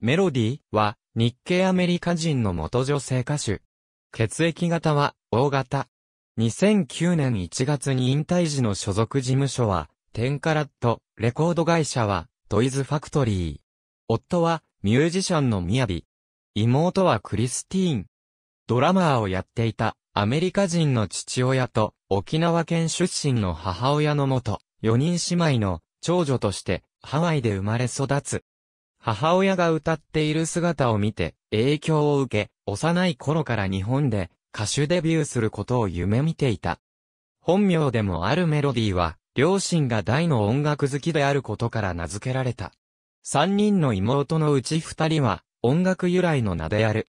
メロディーは日系アメリカ人の元女性歌手。血液型は O 型。2009年1月に引退時の所属事務所は10カラット、レコード会社はトイズファクトリー。夫はミュージシャンのミヤビ。妹はクリスティーン。ドラマーをやっていたアメリカ人の父親と沖縄県出身の母親のもと、4人姉妹の長女としてハワイで生まれ育つ。母親が歌っている姿を見て、影響を受け、幼い頃から日本で歌手デビューすることを夢見ていた。本名でもあるメロディーは、両親が大の音楽好きであることから名付けられた。三人の妹のうち二人は、音楽由来の名である。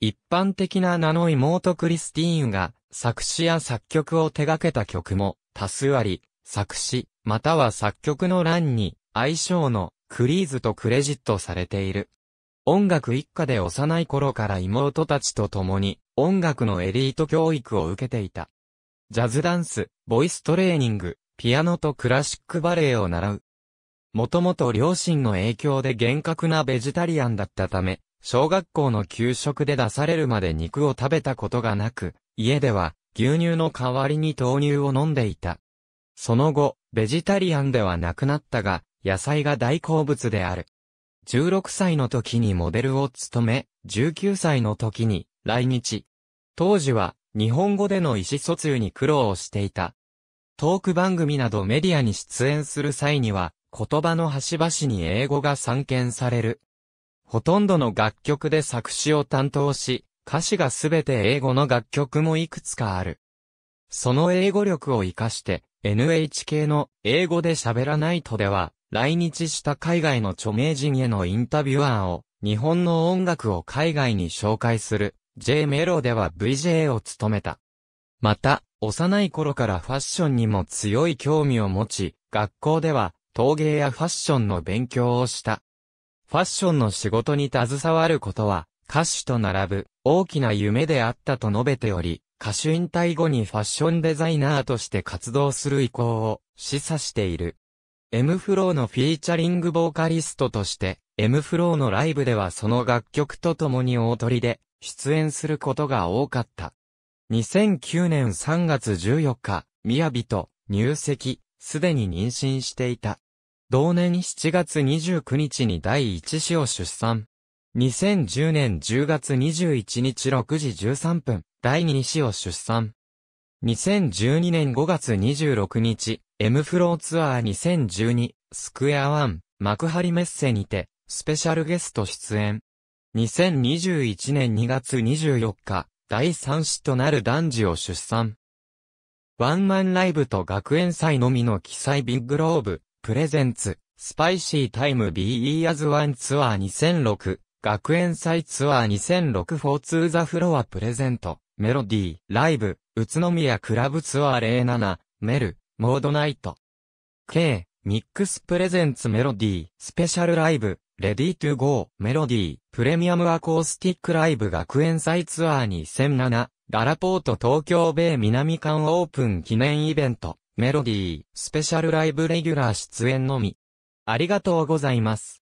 一般的な名の妹クリスティーンが、作詞や作曲を手掛けた曲も、多数あり、作詞、または作曲の欄に、愛称のクリーズとクレジットされている。音楽一家で幼い頃から妹たちと共に音楽のエリート教育を受けていた。ジャズダンス、ボイストレーニング、ピアノとクラシックバレエを習う。もともと両親の影響で厳格なベジタリアンだったため、小学校の給食で出されるまで肉を食べたことがなく、家では牛乳の代わりに豆乳を飲んでいた。その後、ベジタリアンではなくなったが、野菜が大好物である。16歳の時にモデルを務め、19歳の時に来日。当時は日本語での意思疎通に苦労をしていた。トーク番組などメディアに出演する際には言葉の端々に英語が散見される。ほとんどの楽曲で作詞を担当し、歌詞がすべて英語の楽曲もいくつかある。その英語力を活かして NHK の英語で喋らないとでは来日した海外の著名人へのインタビュアーを、日本の音楽を海外に紹介する、J メロでは VJ を務めた。また、幼い頃からファッションにも強い興味を持ち、学校では陶芸やファッションの勉強をした。ファッションの仕事に携わることは、歌手と並ぶ大きな夢であったと述べており、歌手引退後にファッションデザイナーとして活動する意向を示唆している。M フローのフィーチャリングボーカリストとして、M フローのライブではその楽曲と共に大鳥で出演することが多かった。2009年3月14日、宮城と入籍、すでに妊娠していた。同年7月29日に第一子を出産。2010年10月21日6時13分、第二子を出産。2012年5月26日、M フローツアー2012スクエアワン幕張メッセにてスペシャルゲスト出演。2021年2月24日、第3子となる男児を出産。ワンマンライブと学園祭のみの記載ビッグローブ、プレゼンツ、スパイシータイム BE as One ツアー2006、学園祭ツアー2006フォーツーザフロアプレゼント、メロディー、ライブ、宇都宮クラブツアー07、メル、モードナイト。K、ミックスプレゼンツメロディー、スペシャルライブ、レディートゥーゴー、メロディー、プレミアムアコースティックライブ学園祭ツアー2007、ララポート東京米南館オープン記念イベント、メロディー、スペシャルライブレギュラー出演のみ。ありがとうございます。